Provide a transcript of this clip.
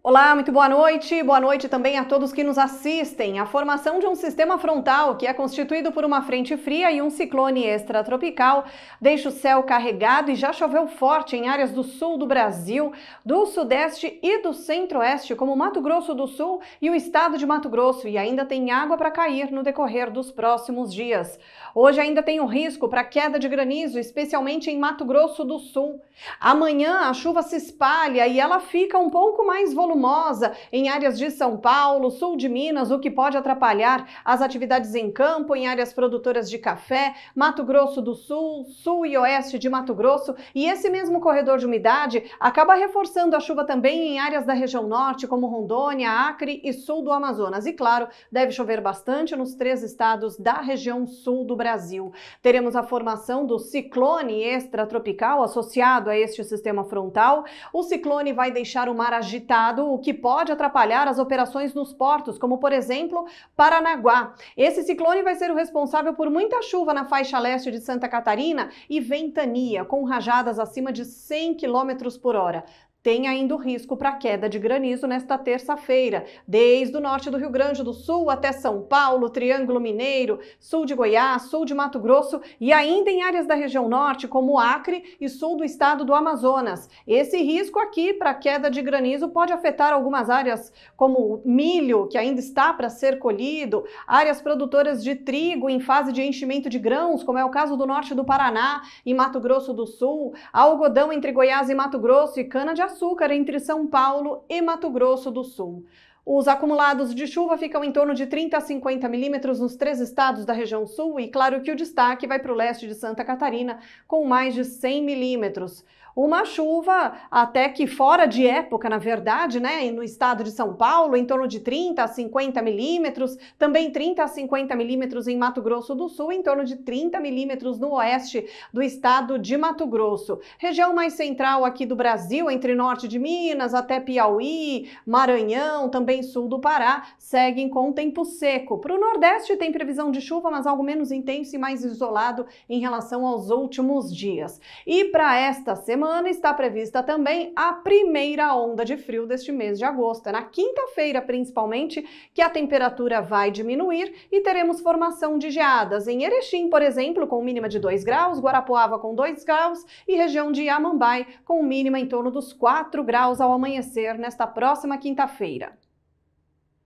Olá, muito boa noite. Boa noite também a todos que nos assistem. A formação de um sistema frontal, que é constituído por uma frente fria e um ciclone extratropical, deixa o céu carregado e já choveu forte em áreas do sul do Brasil, do sudeste e do centro-oeste, como Mato Grosso do Sul e o estado de Mato Grosso, e ainda tem água para cair no decorrer dos próximos dias. Hoje ainda tem o um risco para queda de granizo, especialmente em Mato Grosso do Sul. Amanhã a chuva se espalha e ela fica um pouco mais volumosa em áreas de São Paulo, sul de Minas, o que pode atrapalhar as atividades em campo em áreas produtoras de café, Mato Grosso do Sul, sul e oeste de Mato Grosso. E esse mesmo corredor de umidade acaba reforçando a chuva também em áreas da região norte, como Rondônia, Acre e sul do Amazonas. E claro, deve chover bastante nos três estados da região sul do Brasil. Teremos a formação do ciclone extratropical associado a este sistema frontal. O ciclone vai deixar o mar agitado o que pode atrapalhar as operações nos portos, como por exemplo Paranaguá. Esse ciclone vai ser o responsável por muita chuva na faixa leste de Santa Catarina e ventania, com rajadas acima de 100 km por hora. Tem ainda o risco para queda de granizo nesta terça-feira, desde o norte do Rio Grande do Sul até São Paulo, Triângulo Mineiro, sul de Goiás, sul de Mato Grosso e ainda em áreas da região norte, como Acre e sul do estado do Amazonas. Esse risco aqui para queda de granizo pode afetar algumas áreas, como milho, que ainda está para ser colhido, áreas produtoras de trigo em fase de enchimento de grãos, como é o caso do norte do Paraná e Mato Grosso do Sul, algodão entre Goiás e Mato Grosso e cana de açúcar entre São Paulo e Mato Grosso do Sul. Os acumulados de chuva ficam em torno de 30 a 50 milímetros nos três estados da região sul e claro que o destaque vai para o leste de Santa Catarina com mais de 100 milímetros. Uma chuva até que fora de época, na verdade, né? No estado de São Paulo, em torno de 30 a 50 milímetros, também 30 a 50 milímetros em Mato Grosso do Sul, em torno de 30 milímetros no oeste do estado de Mato Grosso. Região mais central aqui do Brasil, entre norte de Minas até Piauí, Maranhão, também sul do Pará seguem com tempo seco. Para o Nordeste tem previsão de chuva, mas algo menos intenso e mais isolado em relação aos últimos dias. E para esta semana está prevista também a primeira onda de frio deste mês de agosto. É na quinta-feira, principalmente, que a temperatura vai diminuir e teremos formação de geadas. Em Erechim, por exemplo, com mínima de 2 graus, Guarapuava com 2 graus e região de Amambai com mínima em torno dos 4 graus ao amanhecer nesta próxima quinta-feira.